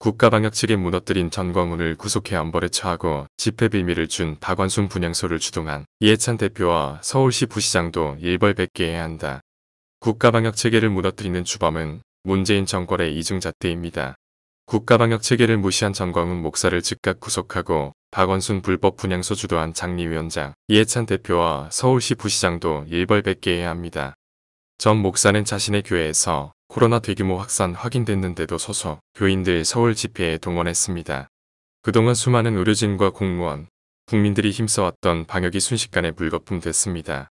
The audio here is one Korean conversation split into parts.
국가방역측이 무너뜨린 전광훈을 구속해 엄벌에 처하고 집회 비밀을 준 박원순 분향소를 주동한 이해찬 대표와 서울시 부시장도 일벌 백계해야 한다. 국가방역체계를 무너뜨리는 주범은 문재인 정권의 이중잣대입니다. 국가방역체계를 무시한 전광훈 목사를 즉각 구속하고 박원순 불법 분향소 주도한 장리위원장 이해찬 대표와 서울시 부시장도 일벌 백계해야 합니다. 전 목사는 자신의 교회에서 코로나 대규모 확산 확인됐는데도 서서 교인들 서울 집회에 동원했습니다. 그동안 수많은 의료진과 공무원, 국민들이 힘써왔던 방역이 순식간에 물거품 됐습니다.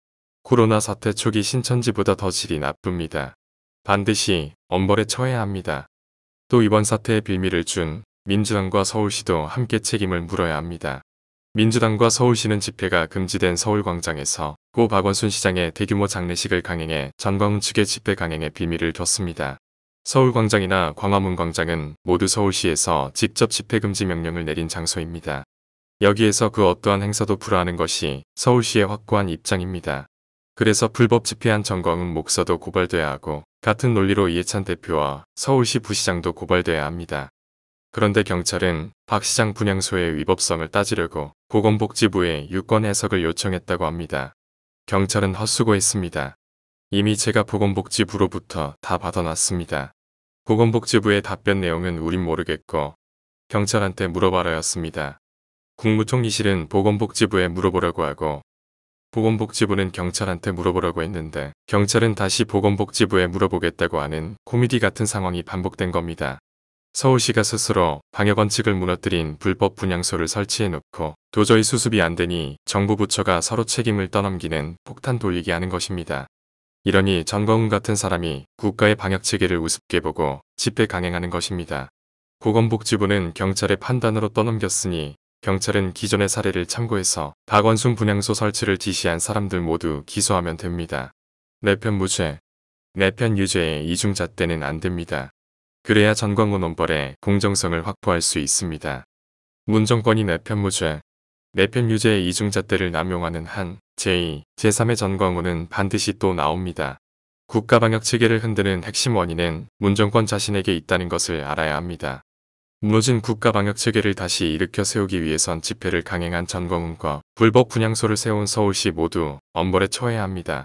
코로나 사태 초기 신천지보다 더 질이 나쁩니다. 반드시 엄벌에 처해야 합니다. 또 이번 사태의 빌미를 준 민주당과 서울시도 함께 책임을 물어야 합니다. 민주당과 서울시는 집회가 금지된 서울광장에서 고 박원순 시장의 대규모 장례식을 강행해 전광훈 측의 집회 강행에 비밀을 뒀습니다. 서울광장이나 광화문광장은 모두 서울시에서 직접 집회 금지 명령을 내린 장소입니다. 여기에서 그 어떠한 행사도 불허하는 것이 서울시의 확고한 입장입니다. 그래서 불법 집회한 전광훈 목사도 고발돼야 하고 같은 논리로 이해찬 대표와 서울시 부시장도 고발돼야 합니다. 그런데 경찰은 박 시장 분향소의 위법성을 따지려고 보건복지부에 유권 해석을 요청했다고 합니다. 경찰은 헛수고했습니다. 이미 제가 보건복지부로부터 다 받아놨습니다. 보건복지부의 답변 내용은 우린 모르겠고 경찰한테 물어봐라였습니다. 국무총리실은 보건복지부에 물어보라고 하고 보건복지부는 경찰한테 물어보라고 했는데 경찰은 다시 보건복지부에 물어보겠다고 하는 코미디 같은 상황이 반복된 겁니다. 서울시가 스스로 방역원칙을 무너뜨린 불법 분양소를 설치해놓고 도저히 수습이 안 되니 정부 부처가 서로 책임을 떠넘기는 폭탄 돌리기 하는 것입니다. 이러니 전광훈 같은 사람이 국가의 방역체계를 우습게 보고 집회 강행하는 것입니다. 보건복지부는 경찰의 판단으로 떠넘겼으니 경찰은 기존의 사례를 참고해서 박원순 분양소 설치를 지시한 사람들 모두 기소하면 됩니다. 내편 무죄, 내편 유죄의 이중잣대는 안 됩니다. 그래야 전광훈 원벌의 공정성을 확보할 수 있습니다. 문정권이 내편무죄, 내편유죄의 이중잣대를 남용하는 한 제2, 제3의 전광훈은 반드시 또 나옵니다. 국가방역 체계를 흔드는 핵심 원인은 문정권 자신에게 있다는 것을 알아야 합니다. 무너진 국가방역 체계를 다시 일으켜 세우기 위해선 집회를 강행한 전광훈과 불법 분향소를 세운 서울시 모두 엄벌에 처해야 합니다.